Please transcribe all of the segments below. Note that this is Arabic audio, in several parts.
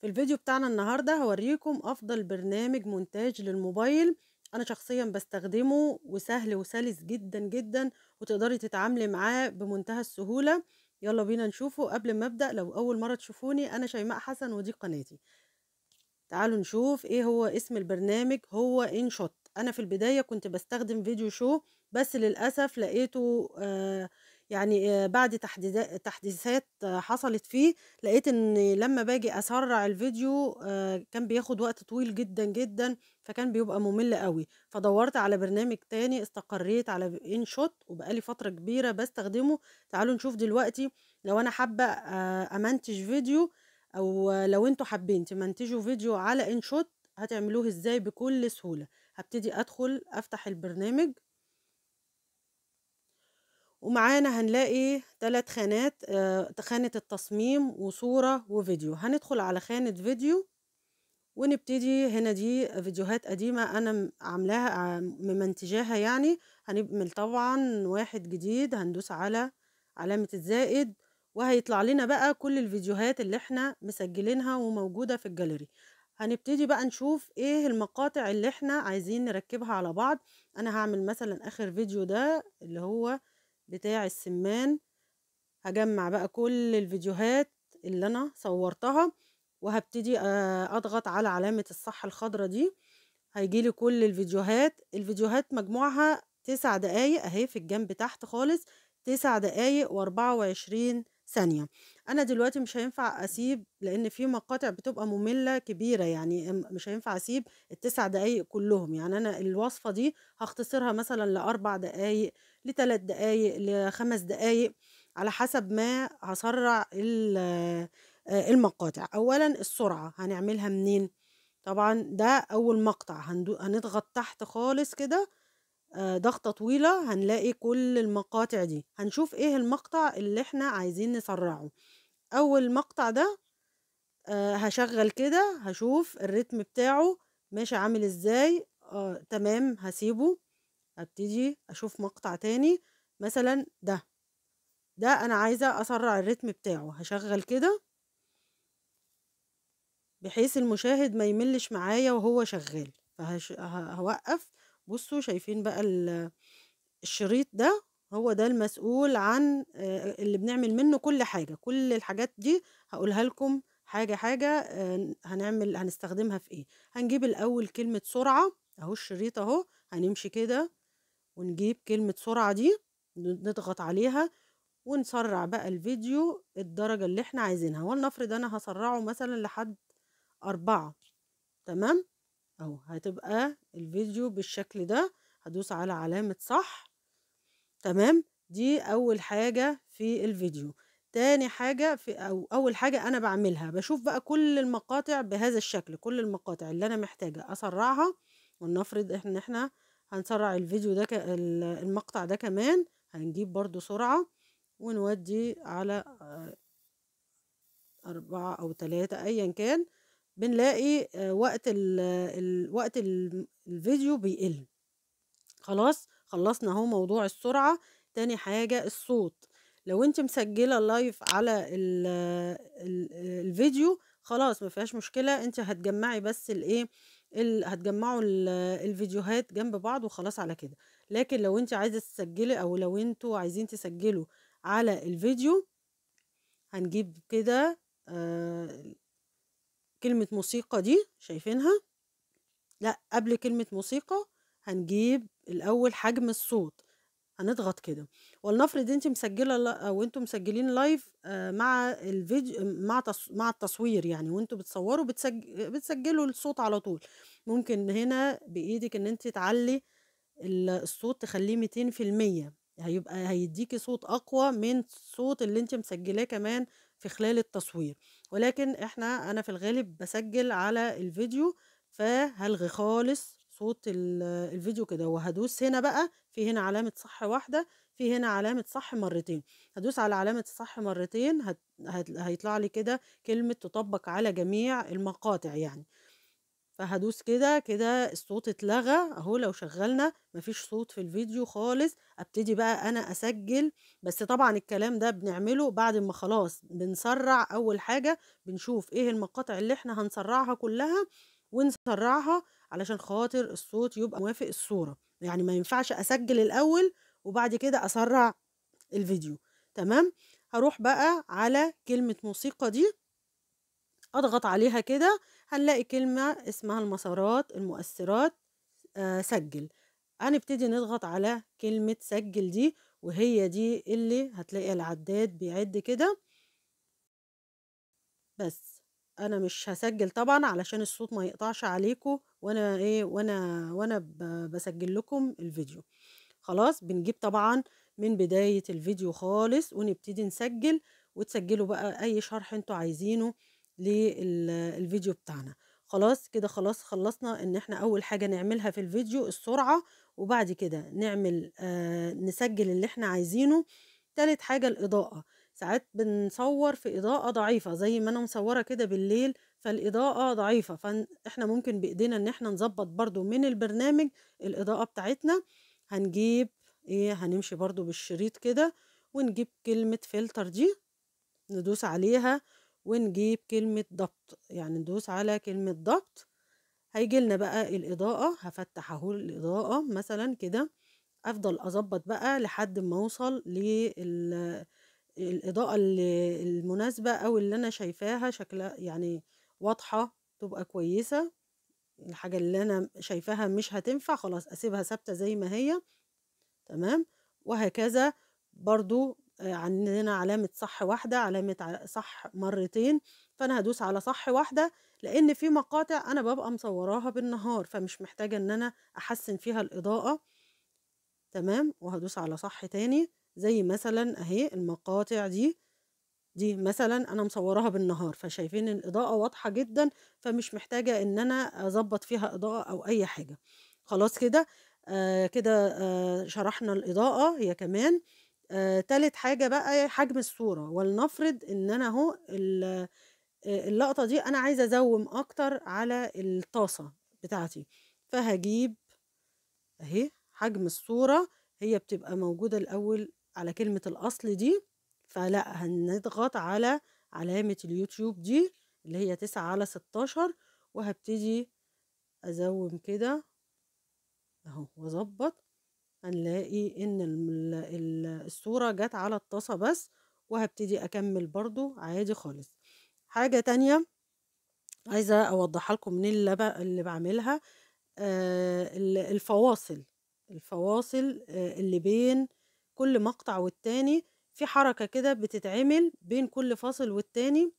في الفيديو بتاعنا النهاردة هوريكم أفضل برنامج مونتاج للموبايل أنا شخصيا بستخدمه وسهل وسلس جدا جدا وتقدري تتعاملي معاه بمنتهى السهولة يلا بينا نشوفه قبل ما أبدأ لو أول مرة تشوفوني أنا شيماء حسن ودي قناتي تعالوا نشوف إيه هو اسم البرنامج هو إنشوت أنا في البداية كنت بستخدم فيديو شو بس للأسف لقيته آه يعني بعد تحديثات حصلت فيه لقيت ان لما باجي اسرع الفيديو كان بياخد وقت طويل جدا جدا فكان بيبقى ممل قوي فدورت على برنامج تاني استقريت على ان شوت وبقالي فتره كبيره بستخدمه تعالوا نشوف دلوقتي لو انا حابه امنتج فيديو او لو انتوا حابين تمنتجوا فيديو على ان شوت هتعملوه ازاي بكل سهوله هبتدي ادخل افتح البرنامج ومعانا هنلاقي ثلاث خانات آه، خانة التصميم وصورة وفيديو هندخل على خانة فيديو ونبتدي هنا دي فيديوهات قديمة أنا عاملاها آه، ممنتجاها يعني هنعمل طبعا واحد جديد هندوس على علامة الزائد وهيطلع لنا بقى كل الفيديوهات اللي احنا مسجلينها وموجودة في الجاليري هنبتدي بقى نشوف ايه المقاطع اللي احنا عايزين نركبها على بعض انا هعمل مثلا اخر فيديو ده اللي هو بتاع السمان هجمع بقى كل الفيديوهات اللي انا صورتها وهبتدي آه، اضغط على علامة الصح الخضرة دي هيجيلي كل الفيديوهات الفيديوهات مجموعها تسع دقايق اهي في الجنب تحت خالص تسع دقايق واربعة وعشرين ثانية انا دلوقتي مش هينفع اسيب لان في مقاطع بتبقى مملة كبيرة يعني مش هينفع اسيب التسع دقايق كلهم يعني انا الوصفة دي هختصرها مثلا لاربع دقايق لثلاث دقايق لخمس دقايق على حسب ما هسرع آه، المقاطع اولا السرعه هنعملها منين طبعا ده اول مقطع هنضغط تحت خالص كده آه، ضغطه طويله هنلاقي كل المقاطع دي هنشوف ايه المقطع اللي احنا عايزين نسرعه اول مقطع ده آه، هشغل كده هشوف الريتم بتاعه ماشي عامل ازاي آه تمام هسيبه ابتدي اشوف مقطع تاني مثلا ده ده انا عايزه اسرع الريتم بتاعه هشغل كده بحيث المشاهد ما يملش معايا وهو شغال فهوقف بصوا شايفين بقى الشريط ده هو ده المسؤول عن اللي بنعمل منه كل حاجه كل الحاجات دي هقولها لكم حاجه حاجه هنعمل هنستخدمها في ايه هنجيب الاول كلمه سرعه اهو الشريط اهو هنمشي كده ونجيب كلمة سرعة دي نضغط عليها ونسرع بقى الفيديو الدرجة اللي احنا عايزينها ولنفرض انا هسرعه مثلا لحد أربعة تمام اهو هتبقى الفيديو بالشكل ده هدوس على علامة صح تمام دي أول حاجة في الفيديو تاني حاجة في أو أول حاجة أنا بعملها بشوف بقى كل المقاطع بهذا الشكل كل المقاطع اللي أنا محتاجة أسرعها ولنفرض إن إحنا هنسرع الفيديو ده المقطع ده كمان هنجيب برضو سرعة ونودي على آه، أربعة أو تلاتة أيا كان بنلاقي آه، وقت ال ال وقت الفيديو بيقل خلاص خلصنا اهو موضوع السرعة تاني حاجة الصوت لو انت مسجلة لايف على ال الفيديو خلاص مفيهاش مشكلة انت هتجمعي بس الايه ال... هتجمعوا ال... الفيديوهات جنب بعض وخلاص على كده لكن لو انت عايزه تسجلي او لو انتوا عايزين تسجلوا على الفيديو هنجيب كده آه كلمه موسيقى دي شايفينها لا قبل كلمه موسيقى هنجيب الاول حجم الصوت هنضغط كده ولنفرض انت مسجله او آه، انتوا مسجلين لايف آه، مع الفيديو مع مع التصوير يعني وانتوا بتصوروا بتسجل بتسجلوا الصوت على طول ممكن هنا بايدك ان انت تعلي الصوت تخليه 200% هيبقى هيديكي صوت اقوى من الصوت اللي انت مسجلاه كمان في خلال التصوير ولكن احنا انا في الغالب بسجل على الفيديو فهلغي خالص صوت الفيديو كده وهدوس هنا بقى في هنا علامة صح واحدة في هنا علامة صح مرتين هدوس على علامة الصح مرتين هت... هت... هيطلع لي كده كلمة تطبق على جميع المقاطع يعني فهدوس كده كده الصوت اتلغى اهو لو شغلنا مفيش صوت في الفيديو خالص ابتدي بقى انا اسجل بس طبعا الكلام ده بنعمله بعد ما خلاص بنسرع اول حاجة بنشوف ايه المقاطع اللي احنا هنسرعها كلها ونسرعها علشان خاطر الصوت يبقى موافق الصورة يعني ما ينفعش أسجل الأول وبعد كده أسرع الفيديو تمام هروح بقى على كلمة موسيقى دي أضغط عليها كده هنلاقي كلمة اسمها المسارات المؤثرات آه سجل هنبتدي نضغط على كلمة سجل دي وهي دي اللي هتلاقي العداد بيعد كده بس انا مش هسجل طبعا علشان الصوت ما يقطعش عليكم وانا ايه وانا وانا بسجل لكم الفيديو خلاص بنجيب طبعا من بداية الفيديو خالص ونبتدي نسجل وتسجلوا بقى اي شرح انتوا عايزينه للفيديو بتاعنا خلاص كده خلاص خلصنا ان احنا اول حاجة نعملها في الفيديو السرعة وبعد كده نعمل آه نسجل اللي احنا عايزينه تالت حاجة الاضاءة ساعات بنصور في إضاءة ضعيفة زي ما أنا مصورة كده بالليل فالإضاءة ضعيفة فإحنا ممكن بإيدينا إن إحنا نظبط برضو من البرنامج الإضاءة بتاعتنا هنجيب إيه هنمشي برضو بالشريط كده ونجيب كلمة فلتر دي ندوس عليها ونجيب كلمة ضبط يعني ندوس على كلمة ضبط هيجي لنا بقى الإضاءة هفتح أهو الإضاءة مثلا كده أفضل أظبط بقى لحد ما أوصل لل الإضاءة المناسبة أو اللي أنا شايفاها شكلها يعني واضحة تبقى كويسة الحاجة اللي أنا شايفاها مش هتنفع خلاص أسيبها ثابتة زي ما هي تمام وهكذا برضو آه، عندنا علامة صح واحدة علامة صح مرتين فأنا هدوس على صح واحدة لأن في مقاطع أنا ببقى مصوراها بالنهار فمش محتاجة إن أنا أحسن فيها الإضاءة تمام وهدوس على صح تاني زي مثلا اهي المقاطع دي دي مثلا انا مصوراها بالنهار فشايفين الاضاءه واضحه جدا فمش محتاجه ان انا اظبط فيها اضاءه او اي حاجه خلاص كده آه كده آه شرحنا الاضاءه هي كمان آه تالت حاجه بقى حجم الصوره ولنفرض ان انا اهو اللقطه دي انا عايزه ازوم اكتر على الطاسه بتاعتي فهجيب اهي حجم الصوره هي بتبقى موجوده الاول على كلمة الأصل دي فلا هنضغط على علامة اليوتيوب دي اللي هي تسعة على ستاشر وهبتدي أزوم كده أهو وأظبط هنلاقي إن الصورة جت على الطاسة بس وهبتدي أكمل برضو عادي خالص حاجة تانية عايزة أوضح لكم من اللي بعملها آه الفواصل الفواصل آه اللي بين كل مقطع والتاني في حركة كده بتتعمل بين كل فاصل والتاني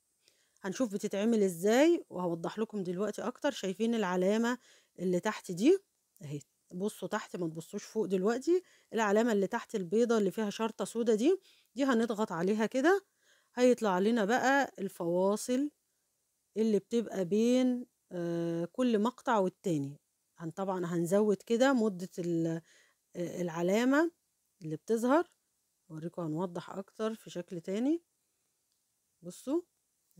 هنشوف بتتعمل ازاي وهوضح لكم دلوقتي اكتر شايفين العلامة اللي تحت دي اهي بصوا تحت ما تبصوش فوق دلوقتي العلامة اللي تحت البيضة اللي فيها شرطة سودة دي دي هنضغط عليها كده هيطلع لنا بقى الفواصل اللي بتبقى بين آه، كل مقطع والتاني هن طبعا هنزود كده مدة آه، العلامة اللي بتظهر اوريكم هنوضح اكتر في شكل تاني بصوا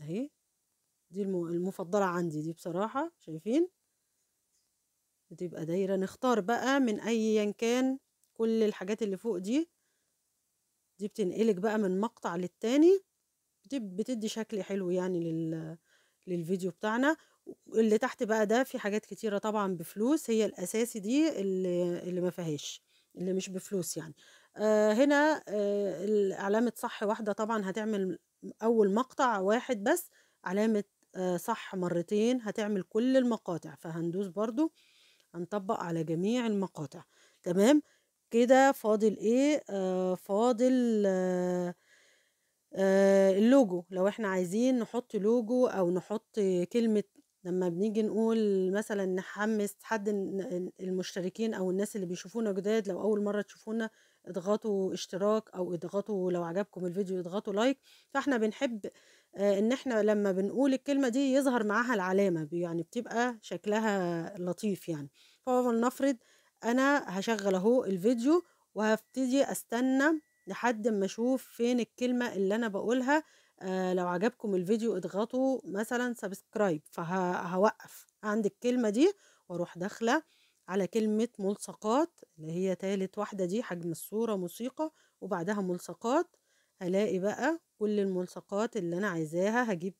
اهي دي المفضلة عندي دي بصراحة شايفين بتبقى دايرة نختار بقى من ايا كان كل الحاجات اللي فوق دي دي بتنقلك بقى من مقطع للتاني بتدي شكل حلو يعني لل... للفيديو بتاعنا اللي تحت بقى ده في حاجات كتيرة طبعا بفلوس هي الاساسي دي اللي, اللي ما فيهاش اللي مش بفلوس يعني آه، هنا آه، علامة صح واحدة طبعا هتعمل أول مقطع واحد بس علامة آه، صح مرتين هتعمل كل المقاطع فهندوس برضو هنطبق على جميع المقاطع تمام كده فاضل ايه آه فاضل آه آه اللوجو لو احنا عايزين نحط لوجو او نحط كلمة لما بنيجي نقول مثلا نحمس حد المشتركين او الناس اللي بيشوفونا جداد لو اول مره تشوفونا اضغطوا اشتراك او اضغطوا لو عجبكم الفيديو اضغطوا لايك فاحنا بنحب آه، ان احنا لما بنقول الكلمه دي يظهر معاها العلامه يعني بتبقى شكلها لطيف يعني فلنفرض انا هشغل اهو الفيديو وهبتدي استنى لحد ما اشوف فين الكلمه اللي انا بقولها آه، لو عجبكم الفيديو اضغطوا مثلا سبسكرايب فهوقف عند الكلمة دي واروح داخلة على كلمة ملصقات اللي هي تالت واحدة دي حجم الصورة موسيقى وبعدها ملصقات هلاقي بقى كل الملصقات اللي انا عايزاها هجيب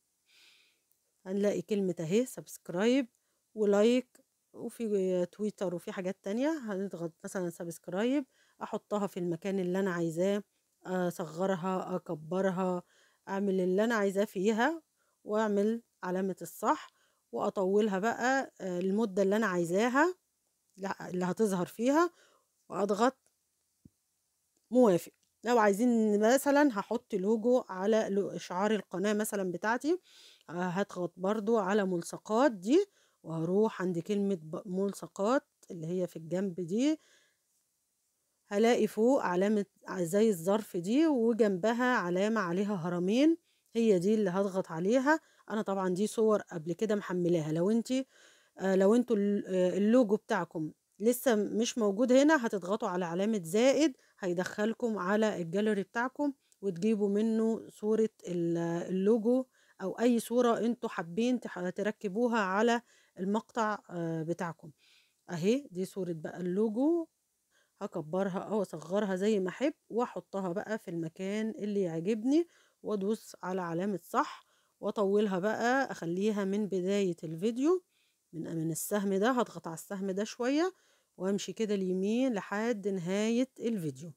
هنلاقي كلمة اهي سبسكرايب ولايك وفي تويتر وفي حاجات تانية هنضغط مثلا سبسكرايب احطها في المكان اللي انا عايزاه اصغرها اكبرها اعمل اللي انا عايزاه فيها واعمل علامة الصح واطولها بقى آه، المدة اللي انا عايزاها اللي هتظهر فيها واضغط موافق لو عايزين مثلا هحط لوجو على اشعار القناة مثلا بتاعتي آه، هضغط برضو على ملصقات دي وهروح عند كلمة ملصقات اللي هي في الجنب دي هلاقي فوق علامة زي الظرف دي وجنبها علامة عليها هرمين هي دي اللي هضغط عليها انا طبعا دي صور قبل كده محملاها لو انت آه، لو انتوا آه، اللوجو بتاعكم لسه مش موجود هنا هتضغطوا على علامة زائد هيدخلكم على الجاليري بتاعكم وتجيبوا منه صورة اللوجو او اي صورة انتوا حابين تركبوها على المقطع آه، بتاعكم اهي دي صورة بقى اللوجو اكبرها او اصغرها زي ما احب واحطها بقى في المكان اللي يعجبني وادوس على علامة صح واطولها بقى اخليها من بداية الفيديو من من السهم ده هضغط على السهم ده شوية وامشي كده اليمين لحد نهاية الفيديو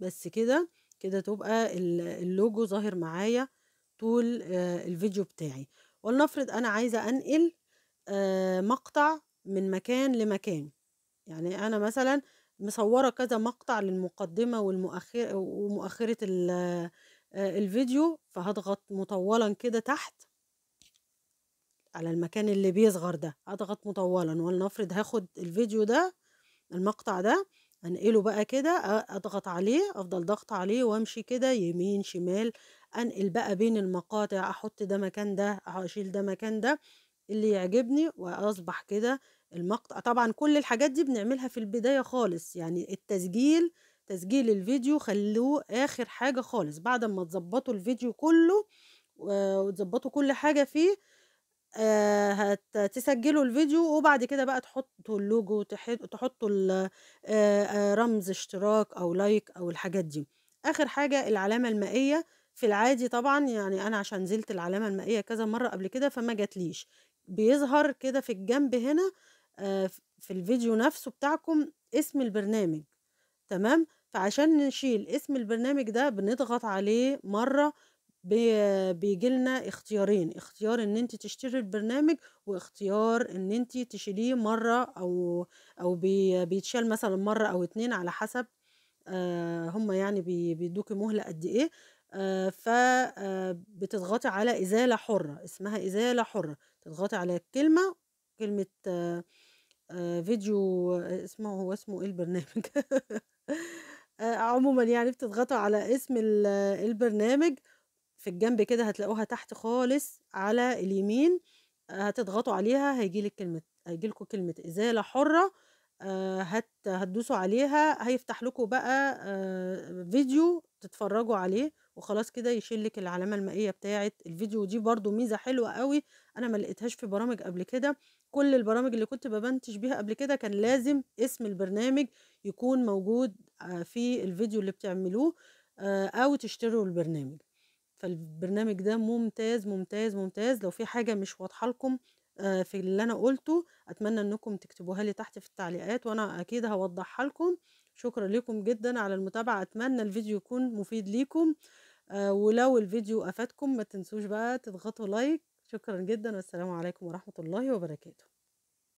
بس كده كده تبقى اللوجو ظاهر معايا طول آه، الفيديو بتاعي ولنفرض انا عايزة انقل آه، مقطع من مكان لمكان يعني أنا مثلا مصورة كذا مقطع للمقدمة والمؤخر ومؤخرة آه، الفيديو فهضغط مطولا كده تحت على المكان اللي بيصغر ده هضغط مطولا ولنفرض هاخد الفيديو ده المقطع ده انقله بقى كده اضغط عليه افضل ضغط عليه وامشي كده يمين شمال انقل بقى بين المقاطع احط ده مكان ده اشيل ده مكان ده اللي يعجبني واصبح كده المقطع طبعا كل الحاجات دي بنعملها في البداية خالص يعني التسجيل تسجيل الفيديو خلوه آخر حاجة خالص بعد ما تظبطوا الفيديو كله وتظبطوا كل حاجة فيه هتسجلوا الفيديو وبعد كده بقى تحطوا اللوجو تحطوا رمز اشتراك او لايك او الحاجات دي اخر حاجه العلامه المائيه في العادي طبعا يعني انا عشان نزلت العلامه المائيه كذا مره قبل كده فما جاتليش بيظهر كده في الجنب هنا آه، في الفيديو نفسه بتاعكم اسم البرنامج تمام فعشان نشيل اسم البرنامج ده بنضغط عليه مرة بيجي لنا اختيارين اختيار ان انت تشتري البرنامج واختيار ان انت تشيليه مرة او او بيتشال مثلا مرة او اتنين على حسب آه، هم يعني بيدوك بيدوكي مهلة قد ايه آه، فبتضغطي على ازالة حرة اسمها ازالة حرة تضغطي على الكلمة كلمة آه، فيديو آه، اسمه هو اسمه إيه البرنامج آه، عمومًا يعني بتضغطوا على اسم البرنامج في الجنب كده هتلاقوها تحت خالص على اليمين، هتضغطوا عليها هيجي لِك كلمة هيجي لكم كلمة إزالة حُرة هت هتدوسوا عليها هيفتح لكم بقى فيديو تتفرّجوا عليه، وخلاص كده يشيل لِك العلامة المائية بتاعة الفيديو، ودي برضه ميزة حلوة أوي أنا ما لقيتهاش في برامج قبل كده. كل البرامج اللي كنت ببنتج بيها قبل كده كان لازم اسم البرنامج يكون موجود آه، في الفيديو اللي بتعملوه آه، او تشتروا البرنامج فالبرنامج ده ممتاز ممتاز ممتاز لو في حاجة مش واضحة لكم آه، في اللي انا قلته اتمنى انكم تكتبوها لي تحت في التعليقات وانا اكيد هوضحها لكم شكرا لكم جدا على المتابعة اتمنى الفيديو يكون مفيد ليكم ولو الفيديو افادكم ما تنسوش بقى تضغطوا لايك شكرا جدا والسلام عليكم ورحمة الله وبركاته